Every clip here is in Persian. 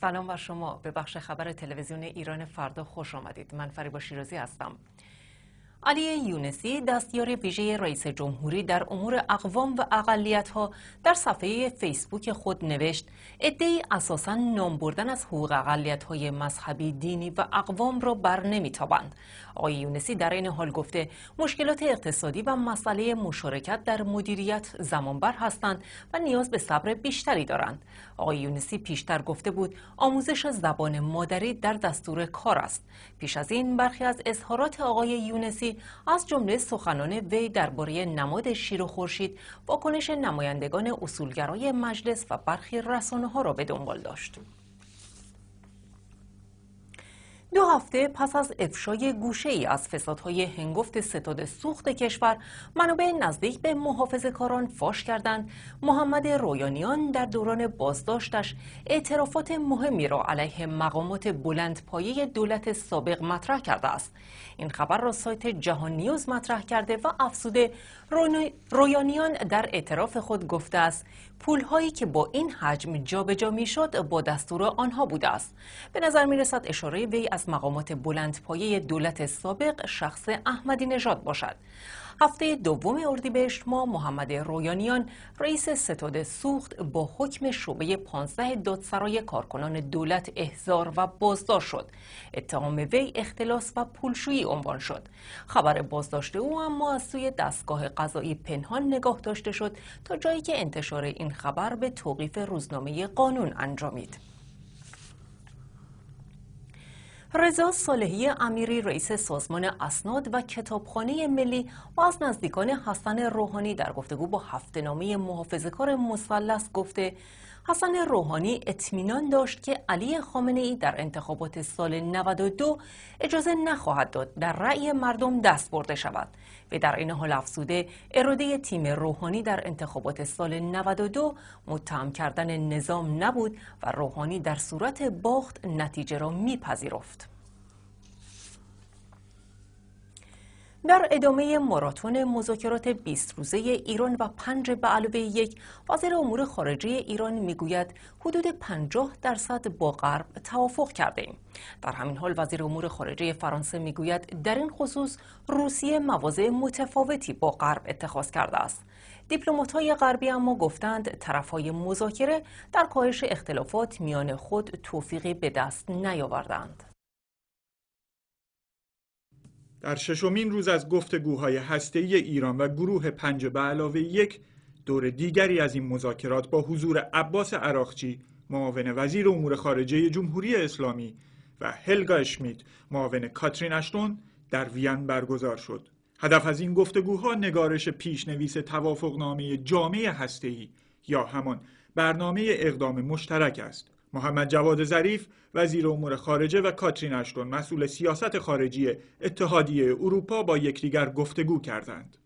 سلام و شما به بخش خبر تلویزیون ایران فردا خوش آمدید من فریبا شیرازی هستم علی یونسی دستیار ویژه رئیس جمهوری در امور اقوام و اقلیت ها در صفحه فیسبوک خود نوشت ادعی اساسا نام بردن از حقوق اقلیت های مذهبی دینی و اقوام را بر نمیتابند آقای یونسی در این حال گفته مشکلات اقتصادی و مسئله مشارکت در مدیریت زمانبر هستند و نیاز به صبر بیشتری دارند آقای یونسی پیشتر گفته بود آموزش زبان مادری در دستور کار است پیش از این برخی از اظهارات آقای یونسی از جمله سخنان وی درباره نماد شیر و خورشید واکنش نمایندگان اصولگرای مجلس و برخی رسانه ها را به دنبال داشت. دو هفته پس از افشای گوشه ای از فسادهای هنگفت ستاد سوخت کشور منابع نزدیک به محافظ کاران فاش کردند محمد رویانیان در دوران بازداشتش اعترافات مهمی را علیه مقامات بلندپایه دولت سابق مطرح کرده است این خبر را سایت جهان نیوز مطرح کرده و افسوده رویانیان در اعتراف خود گفته است پول هایی که با این حجم جابجا میشد با دستور آنها بوده است به نظر می رسد اشاره وی از مقامات بلندپایه دولت سابق شخص احمدی نژاد باشد هفته دوم اردیبهشت ما محمد رویانیان رئیس ستاد سوخت با حکم شعبه 15 دادسرای کارکنان دولت احضار و بازداشت شد اتهام وی اختلاس و پولشویی عنوان شد خبر بازداشت او اما از سوی دستگاه قضایی پنهان نگاه داشته شد تا جایی که انتشار این خبر به توقیف روزنامه قانون انجامید رضا صالحی امیری رئیس سازمان اسناد و کتابخانه ملی و از نزدیکان حسن روحانی در گفتگو با هفتهنامه کار مثلث گفته حسن روحانی اطمینان داشت که علی خامنه ای در انتخابات سال 92 اجازه نخواهد داد در رأی مردم دست برده شود و در این حال افزوده اراده تیم روحانی در انتخابات سال 92 متهم کردن نظام نبود و روحانی در صورت باخت نتیجه را میپذیرفت. در ادامه ماراتون مذاکرات 20 روزه ایران و پنج به علاوه یک وزیر امور خارجه ایران میگوید حدود 50 درصد با غرب توافق کرده ایم. در همین حال وزیر امور خارجه فرانسه میگوید در این خصوص روسیه مواضع متفاوتی با غرب اتخاذ کرده است. دیپلمات های غربی اما گفتند طرف های مذاکره در کاهش اختلافات میان خود توفیقی به دست نیاوردند. در ششمین روز از گفتگوهای هسته‌ای ایران و گروه پنج به علاوه یک دور دیگری از این مذاکرات با حضور عباس عراقچی معاون وزیر امور خارجه جمهوری اسلامی و هلگا اشمیت معاون کاترین اشتون در وین برگزار شد هدف از این گفتگوها نگارش پیشنویس توافقنامه جامعه هسته‌ای یا همان برنامه اقدام مشترک است محمد جواد ظریف وزیر امور خارجه و کاترین اشتون مسئول سیاست خارجی اتحادیه اروپا با یکدیگر گفتگو کردند.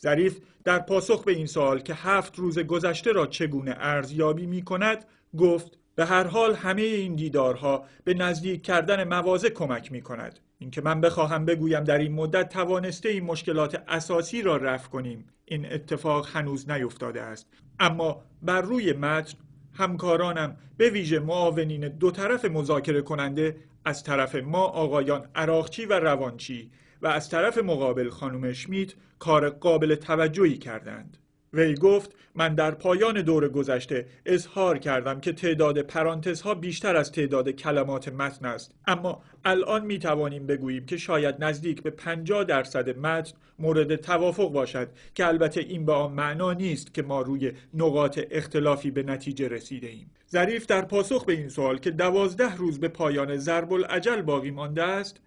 ظریف در پاسخ به این سال که هفت روز گذشته را چگونه ارزیابی می کند گفت به هر حال همه این دیدارها به نزدیک کردن مواضع کمک می کند. اینکه من بخواهم بگویم در این مدت توانسته این مشکلات اساسی را رفع کنیم این اتفاق هنوز نیفتاده است اما بر روی متن همکارانم به ویژه معاونین دو طرف مذاکره کننده از طرف ما آقایان عراقچی و روانچی و از طرف مقابل خانم شمیت کار قابل توجهی کردند. وی گفت من در پایان دور گذشته اظهار کردم که تعداد پرانتزها بیشتر از تعداد کلمات متن است اما الان می توانیم بگوییم که شاید نزدیک به 50 درصد متن مورد توافق باشد که البته این به آن معنا نیست که ما روی نقاط اختلافی به نتیجه رسیده ایم ظریف در پاسخ به این سوال که دوازده روز به پایان ضرب العجل باقی مانده است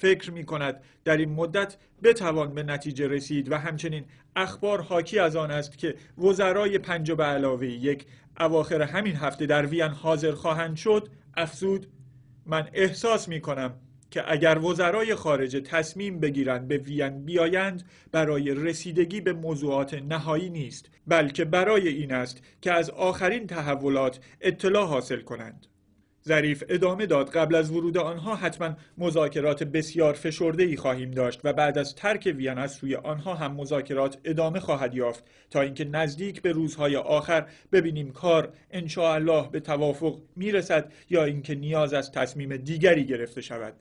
فکر می کند در این مدت بتوان به نتیجه رسید و همچنین اخبار حاکی از آن است که وزرای پنج به علاوه یک اواخر همین هفته در وین حاضر خواهند شد افزود من احساس می کنم که اگر وزرای خارجه تصمیم بگیرند به وین بیایند برای رسیدگی به موضوعات نهایی نیست بلکه برای این است که از آخرین تحولات اطلاع حاصل کنند ظریف ادامه داد قبل از ورود آنها حتما مذاکرات بسیار فشرده ای خواهیم داشت و بعد از ترک وین از سوی آنها هم مذاکرات ادامه خواهد یافت تا اینکه نزدیک به روزهای آخر ببینیم کار الله به توافق میرسد یا اینکه نیاز از تصمیم دیگری گرفته شود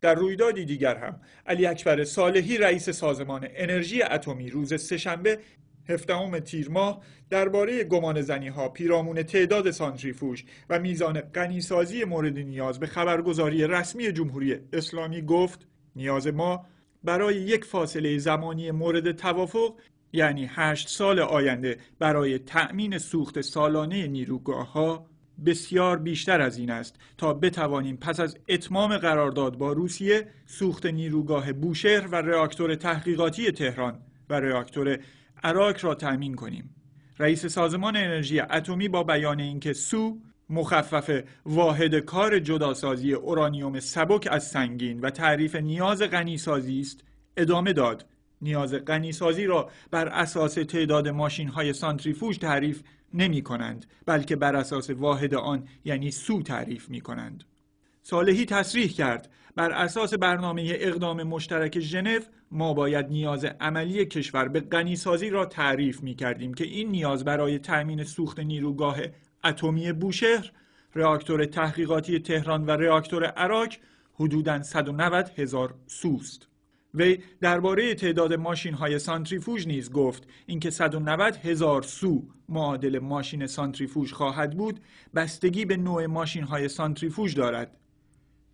در رویدادی دیگر هم علی اکبر صالحی رئیس سازمان انرژی اتمی روز سهشنبه 17 تیر ماه درباره گمان زنی ها پیرامون تعداد سانتریفوژ و میزان غنیسازی مورد نیاز به خبرگزاری رسمی جمهوری اسلامی گفت نیاز ما برای یک فاصله زمانی مورد توافق یعنی هشت سال آینده برای تأمین سوخت سالانه نیروگاه ها بسیار بیشتر از این است تا بتوانیم پس از اتمام قرارداد با روسیه سوخت نیروگاه بوشهر و راکتور تحقیقاتی تهران و راکتور عراق را تأمین کنیم رئیس سازمان انرژی اتمی با بیان اینکه سو مخفف واحد کار جداسازی اورانیوم سبک از سنگین و تعریف نیاز غنیسازی است ادامه داد نیاز غنیسازی را بر اساس تعداد ماشین های سانتریفوژ تعریف نمی کنند بلکه بر اساس واحد آن یعنی سو تعریف می کنند. صالحی تصریح کرد بر اساس برنامه اقدام مشترک ژنو ما باید نیاز عملی کشور به غنیسازی را تعریف می کردیم که این نیاز برای تأمین سوخت نیروگاه اتمی بوشهر، راکتور تحقیقاتی تهران و راکتور عراق حدوداً 190 هزار سوست. وی درباره تعداد ماشین های سانتریفوژ نیز گفت اینکه 190 هزار سو معادل ماشین سانتریفوژ خواهد بود بستگی به نوع ماشین های سانتریفوژ دارد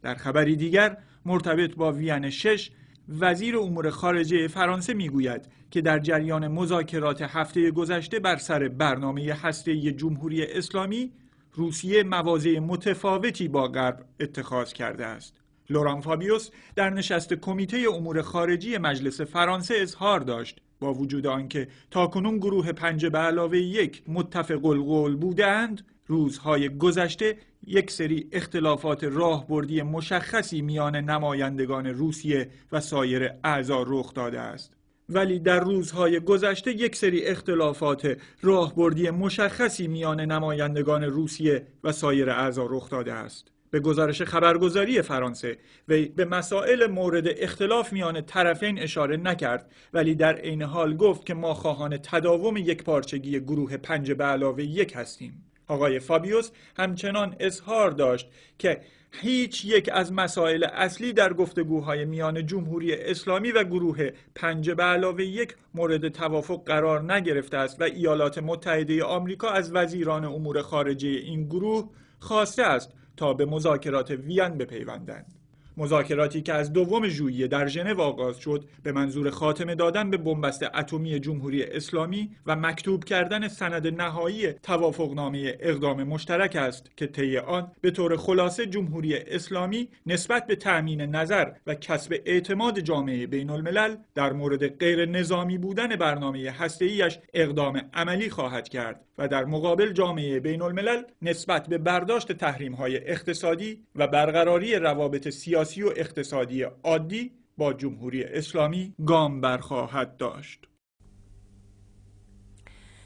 در خبری دیگر مرتبط با وین 6 وزیر امور خارجه فرانسه میگوید که در جریان مذاکرات هفته گذشته بر سر برنامه هسته جمهوری اسلامی روسیه مواضع متفاوتی با غرب اتخاذ کرده است لوران فابیوس در نشست کمیته امور خارجی مجلس فرانسه اظهار داشت با وجود آنکه تاکنون گروه پنج به علاوه یک متفق القول بودند روزهای گذشته یک سری اختلافات راهبردی مشخصی میان نمایندگان روسیه و سایر اعضا رخ داده است ولی در روزهای گذشته یک سری اختلافات راهبردی مشخصی میان نمایندگان روسیه و سایر اعضا رخ داده است به گزارش خبرگزاری فرانسه وی به مسائل مورد اختلاف میان طرفین اشاره نکرد ولی در عین حال گفت که ما خواهان تداوم یک پارچگی گروه پنج به علاوه یک هستیم آقای فابیوس همچنان اظهار داشت که هیچ یک از مسائل اصلی در گفتگوهای میان جمهوری اسلامی و گروه پنج به علاوه یک مورد توافق قرار نگرفته است و ایالات متحده آمریکا از وزیران امور خارجه این گروه خواسته است تا به مذاکرات وین بپیوندند. مذاکراتی که از دوم ژوئیه در ژنو آغاز شد به منظور خاتمه دادن به بنبست اتمی جمهوری اسلامی و مکتوب کردن سند نهایی توافقنامه اقدام مشترک است که طی آن به طور خلاصه جمهوری اسلامی نسبت به تأمین نظر و کسب اعتماد جامعه بین الملل در مورد غیر نظامی بودن برنامه هسته‌ایش اقدام عملی خواهد کرد و در مقابل جامعه بین الملل نسبت به برداشت تحریم‌های اقتصادی و برقراری روابط سیاسی و اقتصادی عادی با جمهوری اسلامی گام برخواهد داشت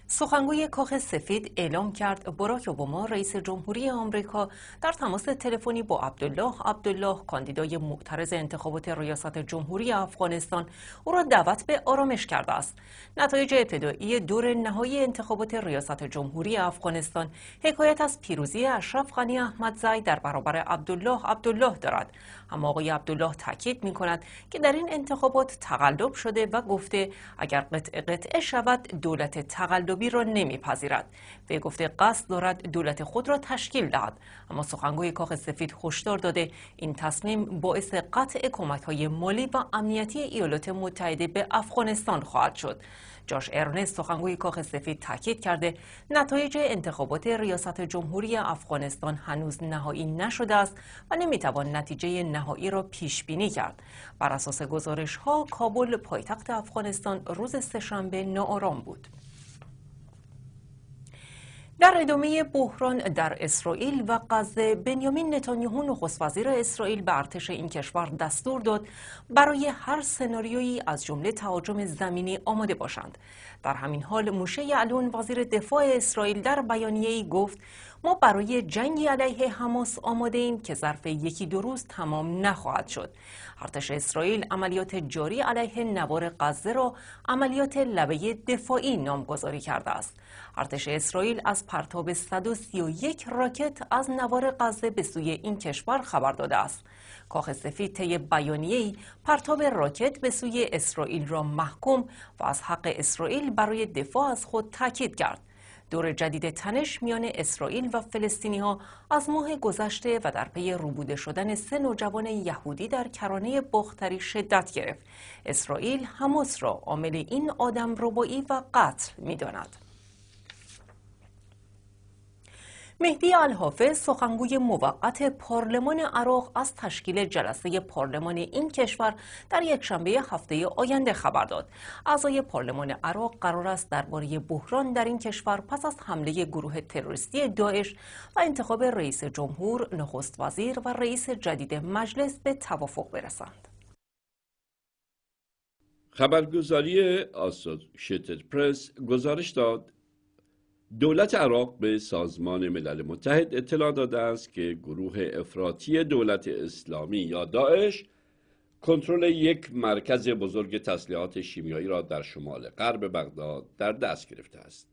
سخنگوی کاخ سفید اعلام کرد براک اوباما رئیس جمهوری آمریکا در تماس تلفنی با عبدالله عبدالله کاندیدای معترض انتخابات ریاست جمهوری افغانستان او را دعوت به آرامش کرده است نتایج ابتدایی دور نهایی انتخابات ریاست جمهوری افغانستان حکایت از پیروزی اشرف غنی احمدزی در برابر عبدالله عبدالله دارد اما آقای عبدالله تاکید می کند که در این انتخابات تقلب شده و گفته اگر قطعه قطعه شود دولت تقلبی را نمیپذیرد وی گفته قصد دارد دولت خود را تشکیل دهد اما سخنگوی کاخ سفید هشدار داده این تصمیم باعث قطع کمک های مالی و امنیتی ایالات متحده به افغانستان خواهد شد جاش ارنست سخنگوی کاخ سفید تاکید کرده نتایج انتخابات ریاست جمهوری افغانستان هنوز نهایی نشده است و نمیتوان نتیجه نهایی را پیش بینی کرد بر اساس گزارش ها کابل پایتخت افغانستان روز سهشنبه ناآرام بود در ادامه بحران در اسرائیل و غزه بنیامین نتانیاهو نخست وزیر اسرائیل به ارتش این کشور دستور داد برای هر سناریویی از جمله تهاجم زمینی آماده باشند در همین حال موشه یعلون وزیر دفاع اسرائیل در بیانیه‌ای گفت ما برای جنگی علیه حماس آماده ایم که ظرف یکی دو روز تمام نخواهد شد ارتش اسرائیل عملیات جاری علیه نوار غزه را عملیات لبه دفاعی نامگذاری کرده است ارتش اسرائیل از پرتاب 131 راکت از نوار غزه به سوی این کشور خبر داده است کاخ سفید طی بیانیه‌ای پرتاب راکت به سوی اسرائیل را محکوم و از حق اسرائیل برای دفاع از خود تاکید کرد دور جدید تنش میان اسرائیل و فلسطینی ها از ماه گذشته و در پی روبوده شدن سه نوجوان یهودی در کرانه بختری شدت گرفت. اسرائیل حماس را عامل این آدم ربایی و قتل داند. مهدی الحافظ سخنگوی موقت پارلمان عراق از تشکیل جلسه پارلمان این کشور در یکشنبه هفته آینده خبر داد اعضای پارلمان عراق قرار است درباره بحران در این کشور پس از حمله گروه تروریستی داعش و انتخاب رئیس جمهور نخست وزیر و رئیس جدید مجلس به توافق برسند خبرگزاری آسوشیتد پرس گزارش داد دولت عراق به سازمان ملل متحد اطلاع داده است که گروه افراطی دولت اسلامی یا داعش کنترل یک مرکز بزرگ تسلیحات شیمیایی را در شمال غرب بغداد در دست گرفته است.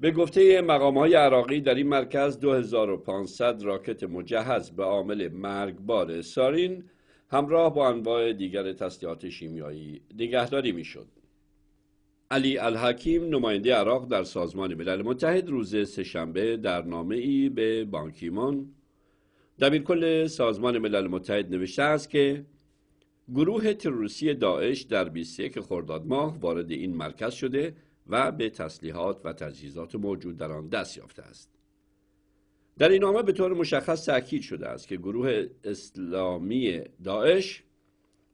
به گفته مقام های عراقی در این مرکز 2500 راکت مجهز به عامل مرگبار سارین همراه با انواع دیگر تسلیحات شیمیایی نگهداری میشد. علی الحکیم نماینده عراق در سازمان ملل متحد روز سهشنبه در نامه ای به بانکیمان دبیرکل سازمان ملل متحد نوشته است که گروه تروریستی داعش در 21 خرداد ماه وارد این مرکز شده و به تسلیحات و تجهیزات موجود در آن دست یافته است. در این نامه به طور مشخص تاکید شده است که گروه اسلامی داعش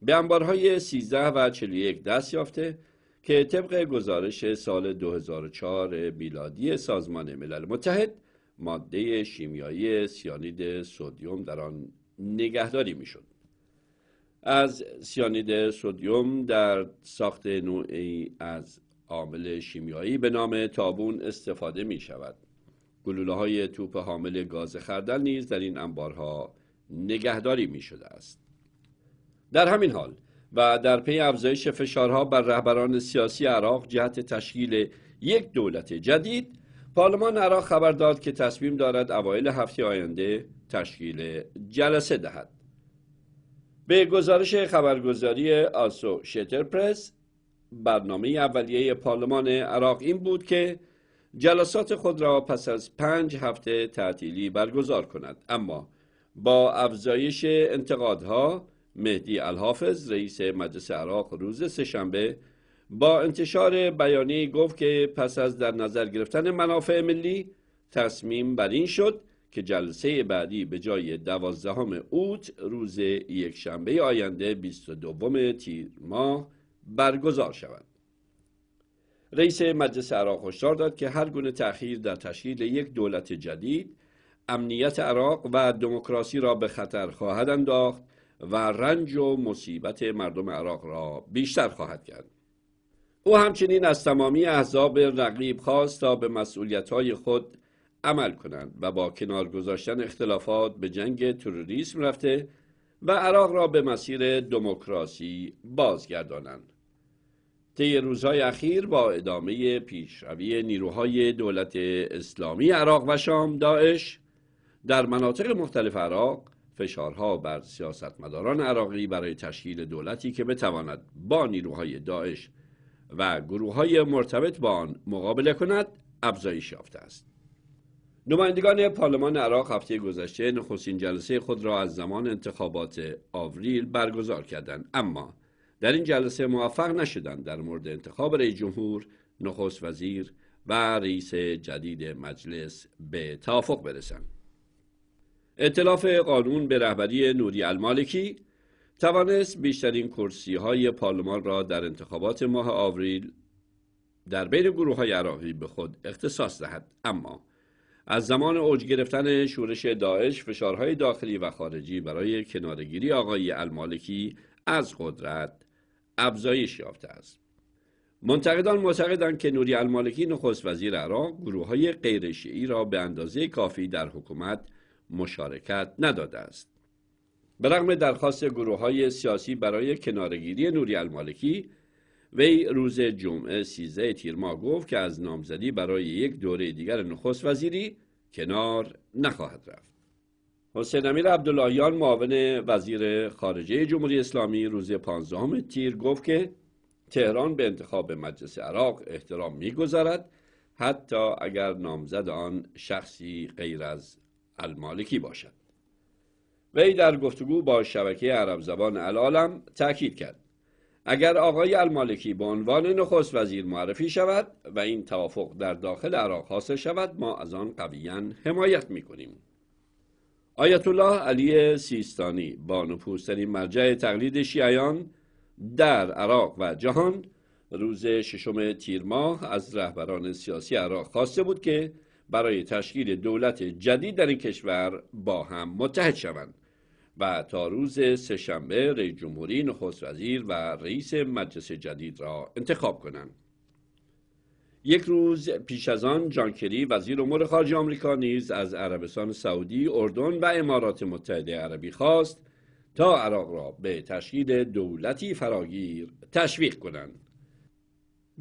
به انبارهای 13 و 41 دست یافته که طبق گزارش سال 2004 میلادی سازمان ملل متحد ماده شیمیایی سیانید سودیوم در آن نگهداری میشد از سیانید سودیوم در ساخت نوعی از عامل شیمیایی به نام تابون استفاده می شود گلوله های توپ حامل گاز خردل نیز در این انبارها نگهداری می شده است در همین حال و در پی افزایش فشارها بر رهبران سیاسی عراق جهت تشکیل یک دولت جدید پارلمان عراق خبر داد که تصمیم دارد اوایل هفته آینده تشکیل جلسه دهد به گزارش خبرگزاری آسو شتر پرس برنامه اولیه پارلمان عراق این بود که جلسات خود را پس از پنج هفته تعطیلی برگزار کند اما با افزایش انتقادها مهدی الحافظ رئیس مجلس عراق روز سهشنبه با انتشار بیانیه گفت که پس از در نظر گرفتن منافع ملی تصمیم بر این شد که جلسه بعدی به جای دوازدهم اوت روز یک شنبه آینده 22 تیر ماه برگزار شود رئیس مجلس عراق هشدار داد که هر گونه تأخیر در تشکیل یک دولت جدید امنیت عراق و دموکراسی را به خطر خواهد انداخت و رنج و مصیبت مردم عراق را بیشتر خواهد کرد او همچنین از تمامی احزاب رقیب خواست تا به مسئولیتهای خود عمل کنند و با کنار گذاشتن اختلافات به جنگ تروریسم رفته و عراق را به مسیر دموکراسی بازگردانند طی روزهای اخیر با ادامه پیشروی نیروهای دولت اسلامی عراق و شام داعش در مناطق مختلف عراق فشارها بر سیاستمداران عراقی برای تشکیل دولتی که بتواند با نیروهای داعش و گروه های مرتبط با آن مقابله کند افزایش یافته است نمایندگان پارلمان عراق هفته گذشته نخستین جلسه خود را از زمان انتخابات آوریل برگزار کردند اما در این جلسه موفق نشدند در مورد انتخاب رئیس جمهور نخست وزیر و رئیس جدید مجلس به توافق برسند اطلاف قانون به رهبری نوری المالکی توانست بیشترین کرسی های پارلمان را در انتخابات ماه آوریل در بین گروه های عراقی به خود اختصاص دهد اما از زمان اوج گرفتن شورش داعش فشارهای داخلی و خارجی برای کنارگیری آقای المالکی از قدرت افزایش یافته است منتقدان معتقدند که نوری المالکی نخست وزیر عراق گروه های غیر را به اندازه کافی در حکومت مشارکت نداده است به رغم درخواست گروه های سیاسی برای کنارگیری نوری المالکی وی روز جمعه 13 تیر ما گفت که از نامزدی برای یک دوره دیگر نخست وزیری کنار نخواهد رفت حسین امیر عبداللهیان معاون وزیر خارجه جمهوری اسلامی روز 15 تیر گفت که تهران به انتخاب مجلس عراق احترام میگذارد حتی اگر نامزد آن شخصی غیر از المالکی باشد وی در گفتگو با شبکه عرب زبان العالم تاکید کرد اگر آقای المالکی به عنوان نخست وزیر معرفی شود و این توافق در داخل عراق حاصل شود ما از آن قویا حمایت می کنیم آیت الله علی سیستانی با نفوذترین مرجع تقلید شیعیان در عراق و جهان روز ششم تیر ماه از رهبران سیاسی عراق خواسته بود که برای تشکیل دولت جدید در این کشور با هم متحد شوند و تا روز سهشنبه رئیس جمهوری نخست وزیر و رئیس مجلس جدید را انتخاب کنند یک روز پیش از آن جان کری وزیر امور خارجه آمریکا نیز از عربستان سعودی، اردن و امارات متحده عربی خواست تا عراق را به تشکیل دولتی فراگیر تشویق کنند.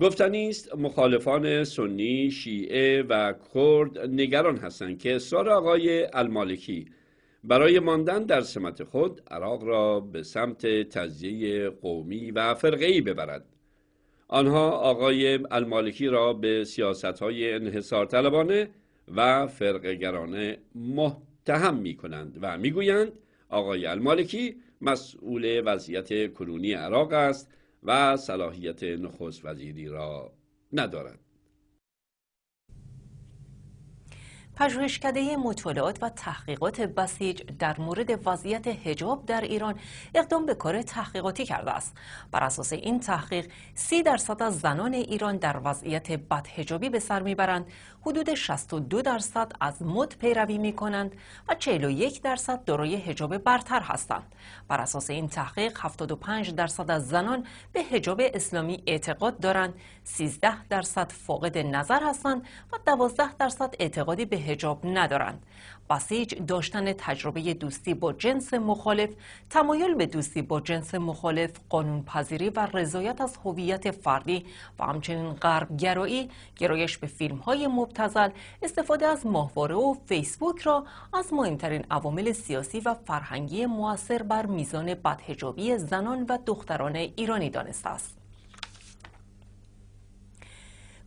گفتنیست مخالفان سنی، شیعه و کرد نگران هستند که سار آقای المالکی برای ماندن در سمت خود عراق را به سمت تجزیه قومی و ای ببرد. آنها آقای المالکی را به سیاست‌های انحصار طلبانه و فرقگرانه متهم می کنند و میگویند آقای المالکی مسئول وضعیت کلونی عراق است و صلاحیت نخست وزیری را ندارد پژوهشکده مطالعات و تحقیقات بسیج در مورد وضعیت هجاب در ایران اقدام به کار تحقیقاتی کرده است. بر اساس این تحقیق سی درصد از زنان ایران در وضعیت بدهجابی به سر میبرند حدود 62 درصد از مد پیروی می کنند و 41 درصد دارای حجاب برتر هستند. بر اساس این تحقیق 75 درصد از زنان به حجاب اسلامی اعتقاد دارند، 13 درصد فاقد نظر هستند و 12 درصد اعتقادی به حجاب ندارند. بسیج داشتن تجربه دوستی با جنس مخالف تمایل به دوستی با جنس مخالف قانون پذیری و رضایت از هویت فردی و همچنین غرب گرایی گرایش به فیلم های مبتزل استفاده از ماهواره و فیسبوک را از مهمترین عوامل سیاسی و فرهنگی موثر بر میزان بدهجابی زنان و دختران ایرانی دانسته است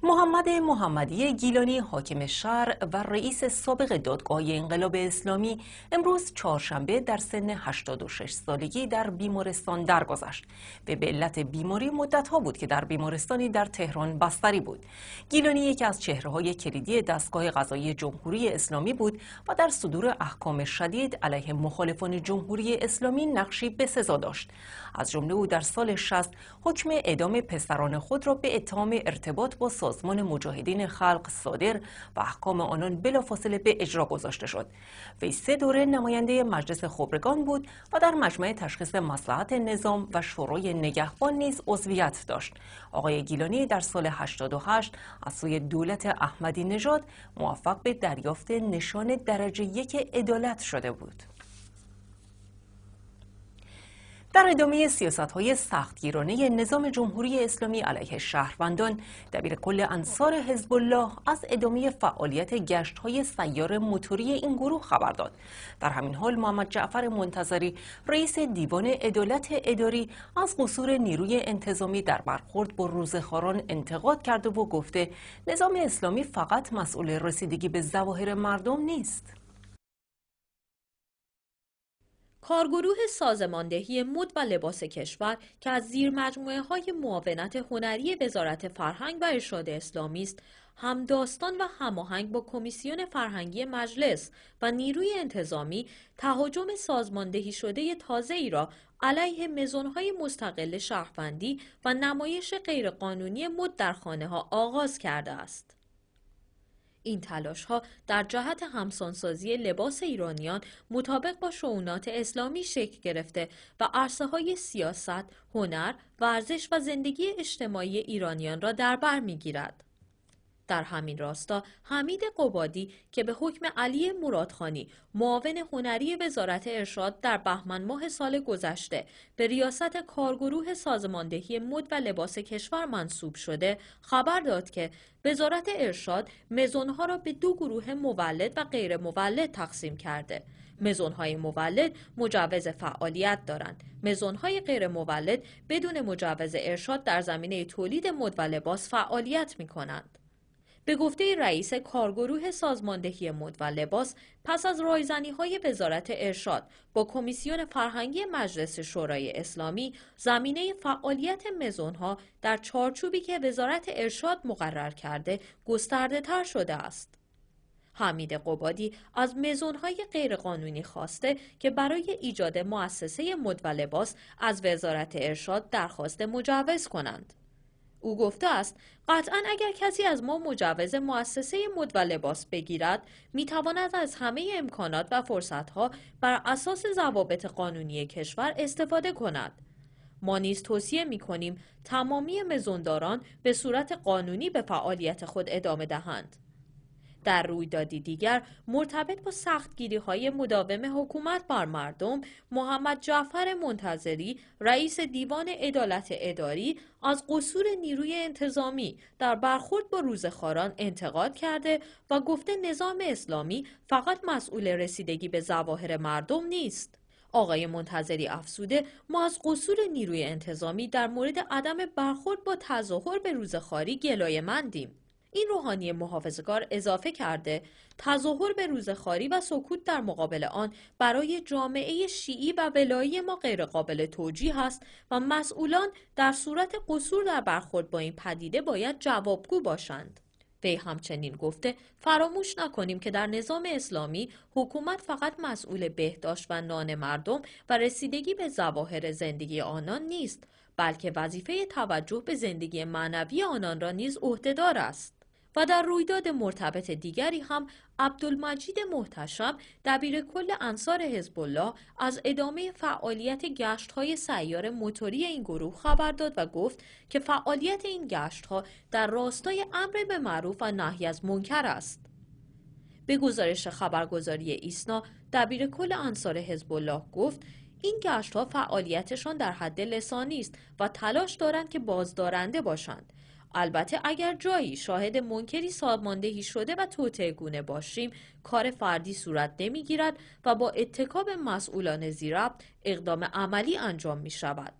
محمد محمدی گیلانی حاکم شهر و رئیس سابق دادگاه انقلاب اسلامی امروز چهارشنبه در سن 86 سالگی در بیمارستان درگذشت. به علت بیماری مدت ها بود که در بیمارستانی در تهران بستری بود. گیلانی یکی از چهره های کلیدی دستگاه قضایی جمهوری اسلامی بود و در صدور احکام شدید علیه مخالفان جمهوری اسلامی نقشی سزا داشت. از جمله او در سال 60 حکم اعدام پسران خود را به اتهام ارتباط با سازمان مجاهدین خلق صادر و احکام آنان بلافاصله به اجرا گذاشته شد وی سه دوره نماینده مجلس خبرگان بود و در مجمع تشخیص مسلحت نظام و شورای نگهبان نیز عضویت داشت آقای گیلانی در سال 88 از سوی دولت احمدی نژاد موفق به دریافت نشان درجه یک عدالت شده بود در ادامه سیاست های سختگیرانه نظام جمهوری اسلامی علیه شهروندان دبیر کل انصار حزب الله از ادامه فعالیت گشت های سیار موتوری این گروه خبر داد در همین حال محمد جعفر منتظری رئیس دیوان عدالت اداری از قصور نیروی انتظامی در برخورد با روزخاران انتقاد کرده و گفته نظام اسلامی فقط مسئول رسیدگی به ظواهر مردم نیست کارگروه سازماندهی مد و لباس کشور که از زیر مجموعه های معاونت هنری وزارت فرهنگ و ارشاد اسلامی است داستان و هماهنگ با کمیسیون فرهنگی مجلس و نیروی انتظامی تهاجم سازماندهی شده تازه ای را علیه مزونهای مستقل شهروندی و نمایش غیرقانونی مد در خانه ها آغاز کرده است. این تلاش ها در جهت همسانسازی لباس ایرانیان مطابق با شعونات اسلامی شکل گرفته و عرصه های سیاست، هنر، ورزش و زندگی اجتماعی ایرانیان را در بر می گیرد. در همین راستا حمید قبادی که به حکم علی مرادخانی معاون هنری وزارت ارشاد در بهمن ماه سال گذشته به ریاست کارگروه سازماندهی مد و لباس کشور منصوب شده خبر داد که وزارت ارشاد مزونها را به دو گروه مولد و غیر مولد تقسیم کرده مزونهای مولد مجوز فعالیت دارند مزونهای غیر مولد بدون مجوز ارشاد در زمینه تولید مد و لباس فعالیت می کنند. به گفته رئیس کارگروه سازماندهی مد و لباس پس از رایزنی های وزارت ارشاد با کمیسیون فرهنگی مجلس شورای اسلامی زمینه فعالیت مزون ها در چارچوبی که وزارت ارشاد مقرر کرده گسترده تر شده است. حمید قبادی از مزونهای غیرقانونی خواسته که برای ایجاد مؤسسه مد و لباس از وزارت ارشاد درخواست مجوز کنند. او گفته است قطعا اگر کسی از ما مجوز مؤسسه مد و لباس بگیرد میتواند از همه امکانات و فرصتها بر اساس ضوابط قانونی کشور استفاده کند ما نیز توصیه می کنیم تمامی مزونداران به صورت قانونی به فعالیت خود ادامه دهند در رویدادی دیگر مرتبط با سختگیری های مداوم حکومت بر مردم محمد جعفر منتظری رئیس دیوان عدالت اداری از قصور نیروی انتظامی در برخورد با روزخاران انتقاد کرده و گفته نظام اسلامی فقط مسئول رسیدگی به زواهر مردم نیست آقای منتظری افسوده ما از قصور نیروی انتظامی در مورد عدم برخورد با تظاهر به روزخاری مندیم. این روحانی محافظگار اضافه کرده تظاهر به روزخواری و سکوت در مقابل آن برای جامعه شیعی و ولایی ما غیرقابل توجیه است و مسئولان در صورت قصور در برخورد با این پدیده باید جوابگو باشند وی همچنین گفته فراموش نکنیم که در نظام اسلامی حکومت فقط مسئول بهداشت و نان مردم و رسیدگی به زواهر زندگی آنان نیست بلکه وظیفه توجه به زندگی معنوی آنان را نیز عهدهدار است و در رویداد مرتبط دیگری هم عبدالمجید محتشم دبیر کل انصار حزب الله از ادامه فعالیت گشت های سیار موتوری این گروه خبر داد و گفت که فعالیت این گشت ها در راستای امر به معروف و نهی از منکر است. به گزارش خبرگزاری ایسنا دبیر کل انصار حزب الله گفت این گشت ها فعالیتشان در حد لسانی است و تلاش دارند که بازدارنده باشند البته اگر جایی شاهد منکری ساماندهی شده و تو گونه باشیم کار فردی صورت نمیگیرد و با اتکاب مسئولان زیراب اقدام عملی انجام می شود.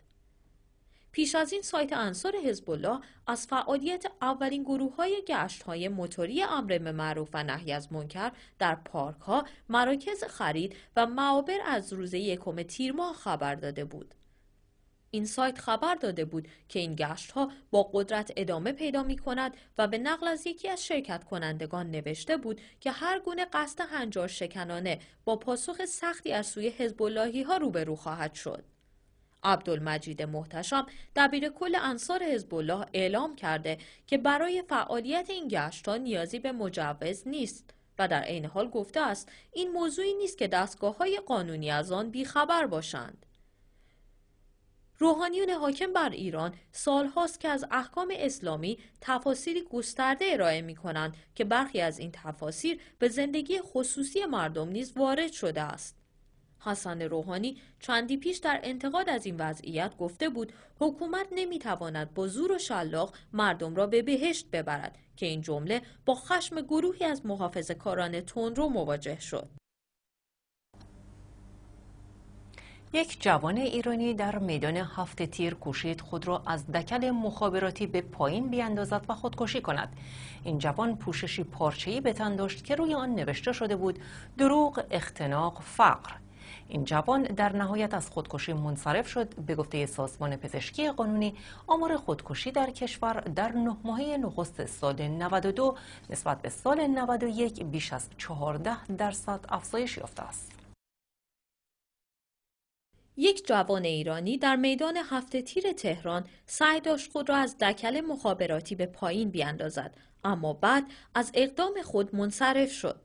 پیش از این سایت انصار حزب الله از فعالیت اولین گروه های گشت های موتوری امر معروف و نهی از منکر در پارک ها، مراکز خرید و معابر از روز یکم تیر ماه خبر داده بود. این سایت خبر داده بود که این گشت ها با قدرت ادامه پیدا می کند و به نقل از یکی از شرکت کنندگان نوشته بود که هر گونه قصد هنجار شکنانه با پاسخ سختی از سوی حزب ها روبرو خواهد شد. عبدالمجید محتشم دبیر کل انصار حزب الله اعلام کرده که برای فعالیت این گشت ها نیازی به مجوز نیست و در عین حال گفته است این موضوعی نیست که دستگاه های قانونی از آن بیخبر باشند. روحانیون حاکم بر ایران سالهاست که از احکام اسلامی تفاصیلی گسترده ارائه می کنند که برخی از این تفاصیل به زندگی خصوصی مردم نیز وارد شده است. حسن روحانی چندی پیش در انتقاد از این وضعیت گفته بود حکومت نمیتواند با زور و شلاق مردم را به بهشت ببرد که این جمله با خشم گروهی از محافظ کاران تون رو مواجه شد. یک جوان ایرانی در میدان هفت تیر کوشید خود را از دکل مخابراتی به پایین بیاندازد و خودکشی کند این جوان پوششی پارچه‌ای به تن داشت که روی آن نوشته شده بود دروغ اختناق فقر این جوان در نهایت از خودکشی منصرف شد به گفته سازمان پزشکی قانونی آمار خودکشی در کشور در نه ماهه نخست سال 92 نسبت به سال 91 بیش از 14 درصد افزایش یافته است یک جوان ایرانی در میدان هفته تیر تهران سعی داشت خود را از دکل مخابراتی به پایین بیاندازد اما بعد از اقدام خود منصرف شد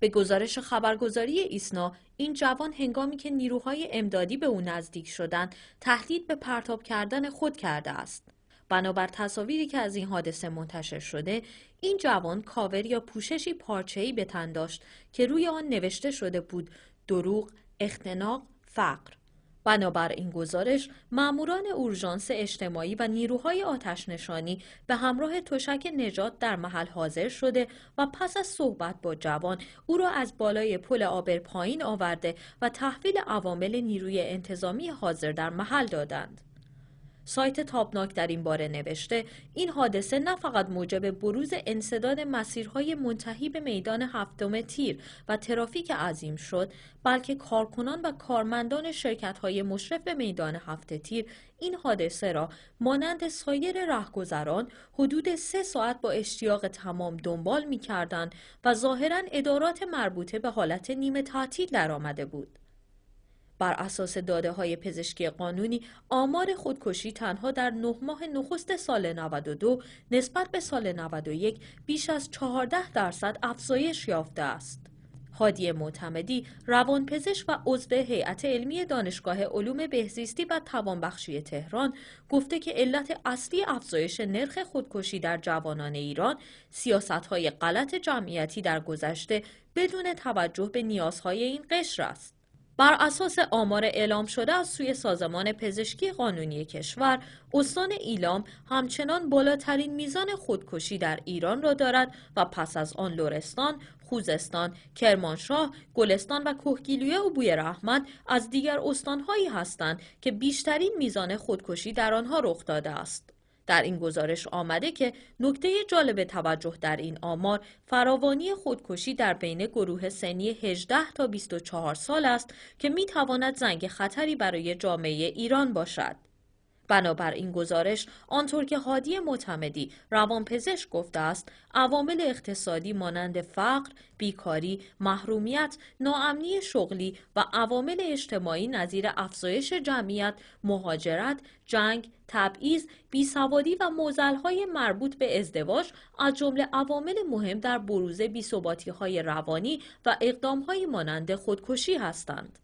به گزارش خبرگزاری ایسنا این جوان هنگامی که نیروهای امدادی به او نزدیک شدند تهدید به پرتاب کردن خود کرده است بنابر تصاویری که از این حادثه منتشر شده این جوان کاور یا پوششی پارچه‌ای به تن داشت که روی آن نوشته شده بود دروغ اختناق فقر بنابر این گزارش ماموران اورژانس اجتماعی و نیروهای آتش نشانی به همراه تشک نجات در محل حاضر شده و پس از صحبت با جوان او را از بالای پل آبر پایین آورده و تحویل عوامل نیروی انتظامی حاضر در محل دادند. سایت تابناک در این باره نوشته این حادثه نه فقط موجب بروز انصداد مسیرهای منتهی به میدان هفتم تیر و ترافیک عظیم شد بلکه کارکنان و کارمندان شرکت‌های مشرف به میدان هفت تیر این حادثه را مانند سایر رهگذران حدود سه ساعت با اشتیاق تمام دنبال می و ظاهرا ادارات مربوطه به حالت نیمه تعطیل درآمده بود. بر اساس داده های پزشکی قانونی آمار خودکشی تنها در نه ماه نخست سال 92 نسبت به سال 91 بیش از 14 درصد افزایش یافته است. هادی معتمدی روانپزشک و عضو هیئت علمی دانشگاه علوم بهزیستی و توانبخشی تهران گفته که علت اصلی افزایش نرخ خودکشی در جوانان ایران های غلط جمعیتی در گذشته بدون توجه به نیازهای این قشر است بر اساس آمار اعلام شده از سوی سازمان پزشکی قانونی کشور استان ایلام همچنان بالاترین میزان خودکشی در ایران را دارد و پس از آن لرستان خوزستان، کرمانشاه، گلستان و کوهگیلویه و بوی رحمت از دیگر استانهایی هستند که بیشترین میزان خودکشی در آنها رخ داده است. در این گزارش آمده که نکته جالب توجه در این آمار فراوانی خودکشی در بین گروه سنی 18 تا 24 سال است که می تواند زنگ خطری برای جامعه ایران باشد. بنابر این گزارش آنطور که هادی متمدی روانپزشک گفته است عوامل اقتصادی مانند فقر بیکاری محرومیت ناامنی شغلی و عوامل اجتماعی نظیر افزایش جمعیت مهاجرت جنگ تبعیض بیسوادی و موزلهای مربوط به ازدواج از جمله عوامل مهم در بروز بیثباتیهای روانی و اقدامهایی مانند خودکشی هستند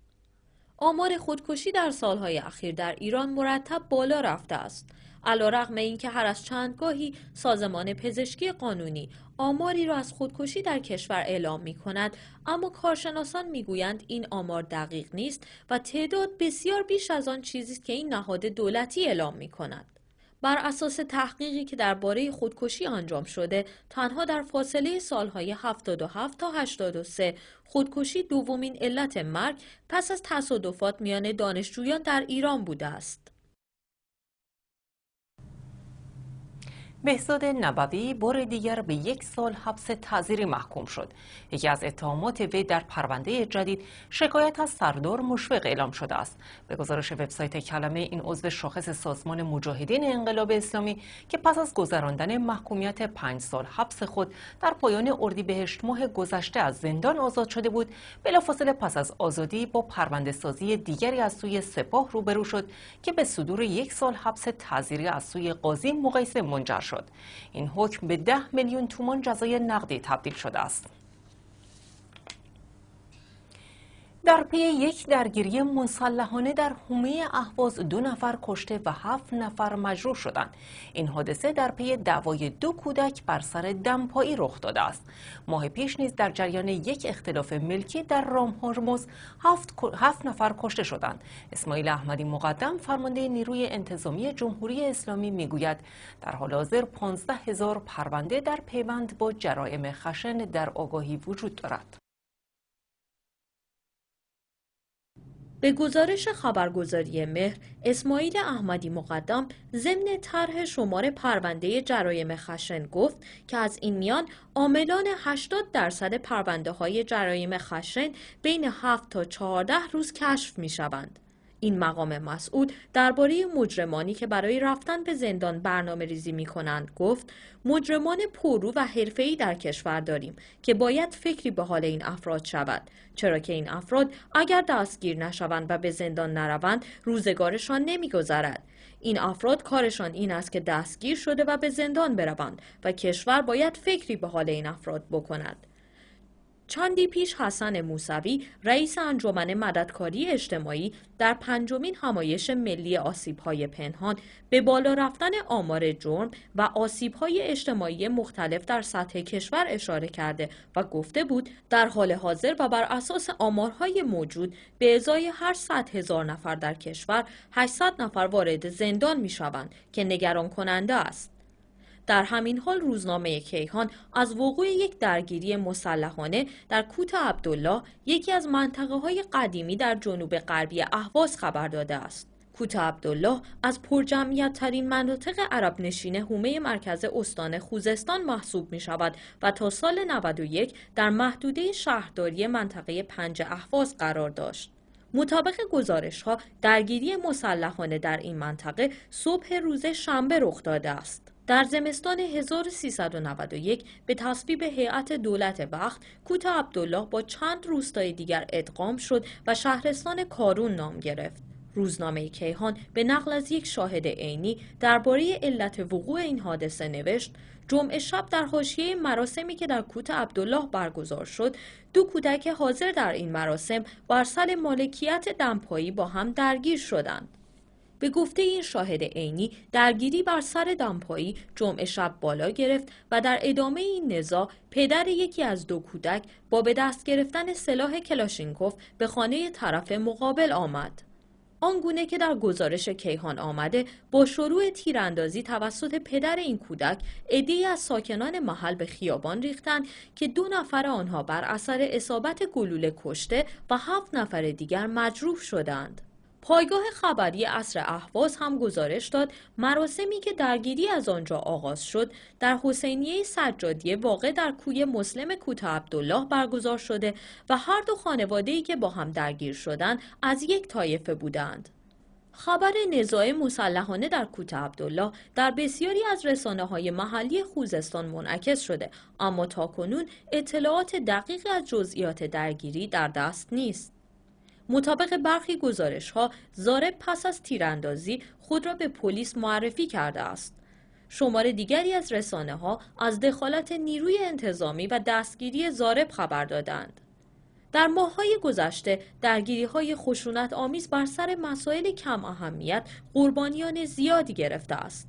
آمار خودکشی در سالهای اخیر در ایران مرتب بالا رفته است. علا رقم این که هر از چندگاهی سازمان پزشکی قانونی آماری را از خودکشی در کشور اعلام می کند اما کارشناسان می این آمار دقیق نیست و تعداد بسیار بیش از آن چیزی است که این نهاد دولتی اعلام می کند. بر اساس تحقیقی که درباره خودکشی انجام شده تنها در فاصله سالهای 77 تا 83 خودکشی دومین علت مرگ پس از تصادفات میان دانشجویان در ایران بوده است بهزاد نبوی بار دیگر به یک سال حبس تعذیری محکوم شد. یکی از اتهامات وی در پرونده جدید شکایت از سردار مشفق اعلام شده است. به گزارش وبسایت کلمه این عضو شاخص سازمان مجاهدین انقلاب اسلامی که پس از گذراندن محکومیت پنج سال حبس خود در پایان اردیبهشت ماه گذشته از زندان آزاد شده بود، بلافاصله پس از آزادی با پرونده سازی دیگری از سوی سپاه روبرو شد که به صدور یک سال حبس تعذیری از سوی قاضی مقایسه منجر شد این حکم به ده میلیون تومان جزای نقدی تبدیل شده است در پی یک درگیری مسلحانه در حومه اهواز دو نفر کشته و هفت نفر مجروح شدند این حادثه در پی دعوای دو کودک بر سر دمپایی رخ داده است ماه پیش نیز در جریان یک اختلاف ملکی در رام هرمز هفت, نفر کشته شدند اسماعیل احمدی مقدم فرمانده نیروی انتظامی جمهوری اسلامی میگوید در حال حاضر پانزده هزار پرونده در پیوند با جرائم خشن در آگاهی وجود دارد به گزارش خبرگزاری مهر اسماعیل احمدی مقدم ضمن طرح شمار پرونده جرایم خشن گفت که از این میان عاملان 80 درصد پرونده های جرایم خشن بین 7 تا 14 روز کشف می شوند. این مقام مسعود درباره مجرمانی که برای رفتن به زندان برنامه ریزی می کنند گفت مجرمان پرو و حرفه‌ای در کشور داریم که باید فکری به حال این افراد شود چرا که این افراد اگر دستگیر نشوند و به زندان نروند روزگارشان نمیگذرد این افراد کارشان این است که دستگیر شده و به زندان بروند و کشور باید فکری به حال این افراد بکند چندی پیش حسن موسوی رئیس انجمن مددکاری اجتماعی در پنجمین همایش ملی آسیب‌های پنهان به بالا رفتن آمار جرم و آسیب‌های اجتماعی مختلف در سطح کشور اشاره کرده و گفته بود در حال حاضر و بر اساس آمارهای موجود به ازای هر 100 هزار نفر در کشور 800 نفر وارد زندان می‌شوند که نگران کننده است. در همین حال روزنامه کیهان از وقوع یک درگیری مسلحانه در کوت عبدالله یکی از منطقه های قدیمی در جنوب غربی اهواز خبر داده است. کوت عبدالله از پرجمعیت ترین مناطق عرب نشین حومه مرکز استان خوزستان محسوب می شود و تا سال 91 در محدوده شهرداری منطقه پنج اهواز قرار داشت. مطابق گزارش ها درگیری مسلحانه در این منطقه صبح روز شنبه رخ داده است. در زمستان 1391 به تصویب هیئت دولت وقت کوتا عبدالله با چند روستای دیگر ادغام شد و شهرستان کارون نام گرفت. روزنامه کیهان به نقل از یک شاهد عینی درباره علت وقوع این حادثه نوشت جمعه شب در حاشیه مراسمی که در کوت عبدالله برگزار شد دو کودک حاضر در این مراسم بر سر مالکیت دمپایی با هم درگیر شدند به گفته این شاهد عینی درگیری بر سر دامپایی جمعه شب بالا گرفت و در ادامه این نزاع پدر یکی از دو کودک با به دست گرفتن سلاح کلاشینکوف به خانه طرف مقابل آمد. آنگونه که در گزارش کیهان آمده با شروع تیراندازی توسط پدر این کودک عدهای از ساکنان محل به خیابان ریختند که دو نفر آنها بر اثر اصابت گلوله کشته و هفت نفر دیگر مجروح شدند پایگاه خبری اصر احواز هم گزارش داد مراسمی که درگیری از آنجا آغاز شد در حسینیه سجادیه واقع در کوی مسلم کوته عبدالله برگزار شده و هر دو خانواده‌ای که با هم درگیر شدند از یک طایفه بودند. خبر نزاع مسلحانه در کوته عبدالله در بسیاری از رسانه های محلی خوزستان منعکس شده اما تاکنون اطلاعات دقیقی از جزئیات درگیری در دست نیست. مطابق برخی گزارش ها زارب پس از تیراندازی خود را به پلیس معرفی کرده است. شماره دیگری از رسانه ها از دخالت نیروی انتظامی و دستگیری زارب خبر دادند. در های گذشته درگیری های خشونت آمیز بر سر مسائل کم اهمیت قربانیان زیادی گرفته است.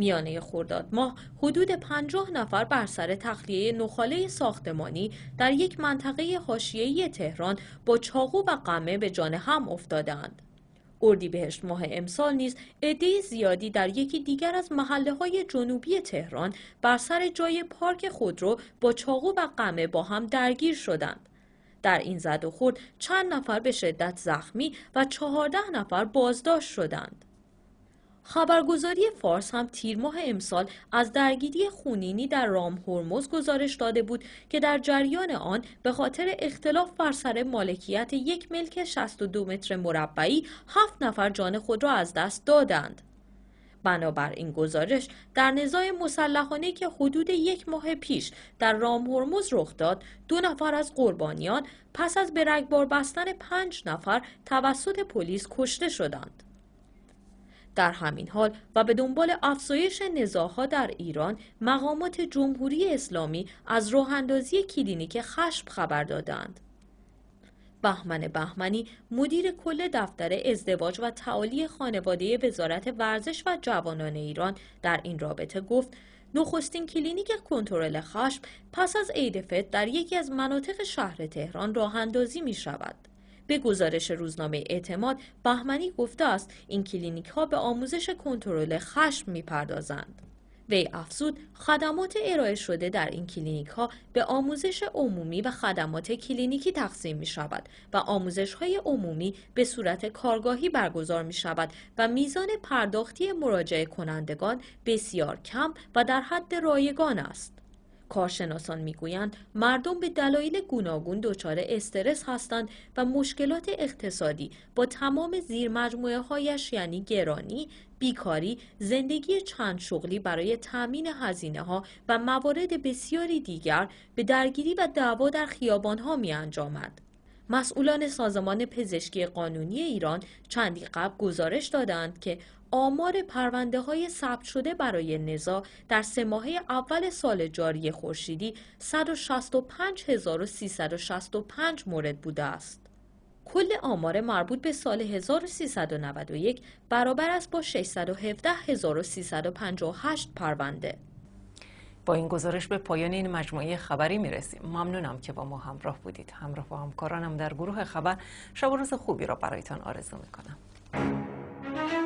میانه خرداد ماه حدود 50 نفر بر سر تخلیه نخاله ساختمانی در یک منطقه حاشیه‌ای تهران با چاقو و قمه به جان هم افتادند. اردیبهشت ماه امسال نیز عده زیادی در یکی دیگر از محله های جنوبی تهران بر سر جای پارک خودرو با چاقو و قمه با هم درگیر شدند. در این زد و خورد چند نفر به شدت زخمی و چهارده نفر بازداشت شدند. خبرگزاری فارس هم تیر ماه امسال از درگیری خونینی در رام هرمز گزارش داده بود که در جریان آن به خاطر اختلاف بر سر مالکیت یک ملک 62 متر مربعی هفت نفر جان خود را از دست دادند. بنابر این گزارش در نزاع مسلحانه که حدود یک ماه پیش در رام هرمز رخ داد دو نفر از قربانیان پس از به بستن پنج نفر توسط پلیس کشته شدند در همین حال و به دنبال افزایش نزاها در ایران مقامات جمهوری اسلامی از روحندازی کلینیک خشم خبر دادند. بهمن بهمنی مدیر کل دفتر ازدواج و تعالی خانواده وزارت ورزش و جوانان ایران در این رابطه گفت نخستین کلینیک کنترل خشم پس از عید در یکی از مناطق شهر تهران راهاندازی می شود. به گزارش روزنامه اعتماد بهمنی گفته است این کلینیک ها به آموزش کنترل خشم میپردازند وی افزود خدمات ارائه شده در این کلینیک ها به آموزش عمومی و خدمات کلینیکی تقسیم می شود و آموزش های عمومی به صورت کارگاهی برگزار می شود و میزان پرداختی مراجعه کنندگان بسیار کم و در حد رایگان است. کارشناسان میگویند مردم به دلایل گوناگون دچار استرس هستند و مشکلات اقتصادی با تمام زیرمجموعه هایش یعنی گرانی، بیکاری، زندگی چند شغلی برای تامین هزینه ها و موارد بسیاری دیگر به درگیری و دعوا در خیابان ها می انجامد. مسئولان سازمان پزشکی قانونی ایران چندی قبل گزارش دادند که آمار پرونده های ثبت شده برای نزا در سه ماهه اول سال جاری خورشیدی 165365 مورد بوده است. کل آمار مربوط به سال 1391 برابر است با 617358 پرونده. با این گزارش به پایان این مجموعه خبری میرسیم ممنونم که با ما همراه بودید همراه با همکارانم در گروه خبر شب و روز خوبی را برایتان آرزو میکنم